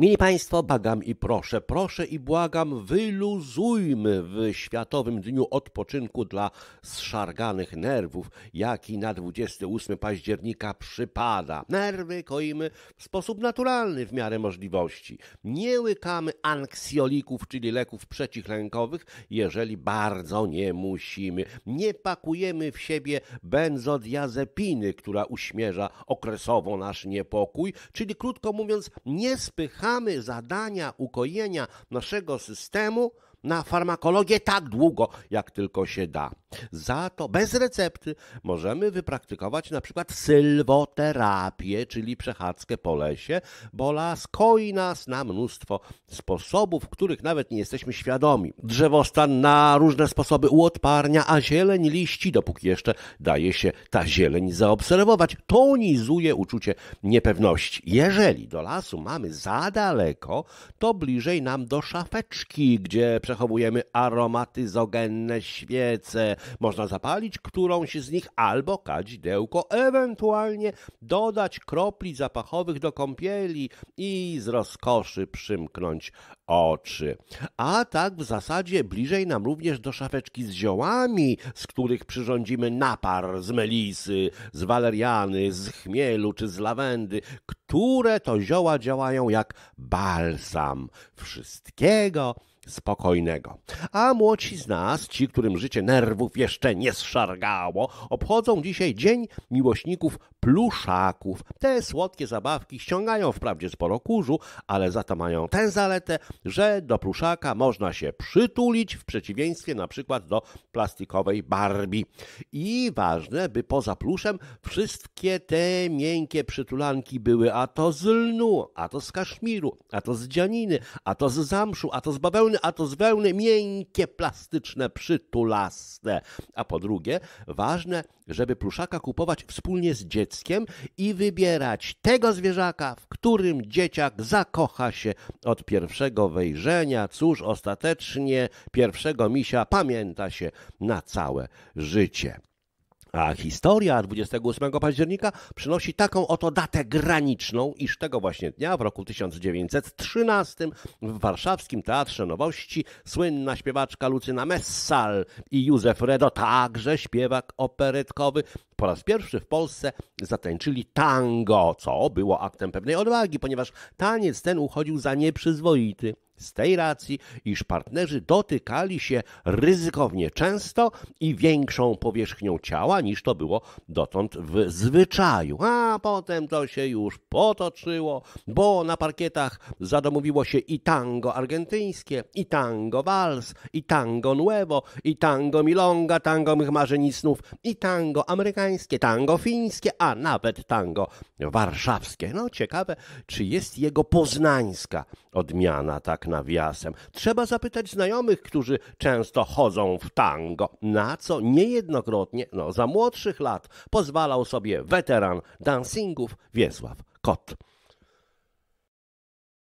Mili Państwo, bagam i proszę, proszę i błagam, wyluzujmy w Światowym Dniu Odpoczynku dla zszarganych nerwów, jaki na 28 października przypada. Nerwy koimy w sposób naturalny w miarę możliwości. Nie łykamy anksjolików, czyli leków przeciwlękowych, jeżeli bardzo nie musimy. Nie pakujemy w siebie benzodiazepiny, która uśmierza okresowo nasz niepokój, czyli krótko mówiąc, nie spychamy mamy zadania ukojenia naszego systemu na farmakologię tak długo, jak tylko się da. Za to bez recepty możemy wypraktykować na przykład sylwoterapię, czyli przechadzkę po lesie, bo las koi nas na mnóstwo sposobów, których nawet nie jesteśmy świadomi. Drzewostan na różne sposoby uodparnia, a zieleń liści, dopóki jeszcze daje się ta zieleń zaobserwować, tonizuje uczucie niepewności. Jeżeli do lasu mamy za daleko, to bliżej nam do szafeczki, gdzie przechowujemy aromatyzogenne świece, można zapalić którąś z nich albo kadzidełko, ewentualnie dodać kropli zapachowych do kąpieli i z rozkoszy przymknąć oczy. A tak w zasadzie bliżej nam również do szafeczki z ziołami, z których przyrządzimy napar z melisy, z waleriany, z chmielu czy z lawendy, które to zioła działają jak balsam. Wszystkiego spokojnego. A młodzi z nas, ci, którym życie nerwów jeszcze nie zszargało, obchodzą dzisiaj Dzień Miłośników Pluszaków. Te słodkie zabawki ściągają wprawdzie sporo kurzu, ale za to mają tę zaletę, że do pluszaka można się przytulić w przeciwieństwie na przykład do plastikowej Barbie. I ważne, by poza pluszem wszystkie te miękkie przytulanki były a to z lnu, a to z kaszmiru, a to z dzianiny, a to z zamszu, a to z bawełny, a to z wełny miękkie, plastyczne, przytulaste. A po drugie, ważne, żeby pluszaka kupować wspólnie z dzieckiem i wybierać tego zwierzaka, w którym dzieciak zakocha się od pierwszego wejrzenia. Cóż, ostatecznie pierwszego misia pamięta się na całe życie. A historia 28 października przynosi taką oto datę graniczną, iż tego właśnie dnia w roku 1913 w warszawskim Teatrze Nowości słynna śpiewaczka Lucyna Messal i Józef Redo, także śpiewak operetkowy, po raz pierwszy w Polsce zatańczyli tango, co było aktem pewnej odwagi, ponieważ taniec ten uchodził za nieprzyzwoity. Z tej racji, iż partnerzy dotykali się ryzykownie często i większą powierzchnią ciała niż to było dotąd w zwyczaju. A potem to się już potoczyło, bo na parkietach zadomowiło się i tango argentyńskie, i tango wals, i tango nuevo, i tango milonga, tango mych marzeń i snów, i tango amerykańskie, tango fińskie, a nawet tango warszawskie. No ciekawe, czy jest jego poznańska odmiana tak nawiasem. Trzeba zapytać znajomych, którzy często chodzą w tango, na co niejednokrotnie, no za młodszych lat, pozwalał sobie weteran dancingów Wiesław Kot.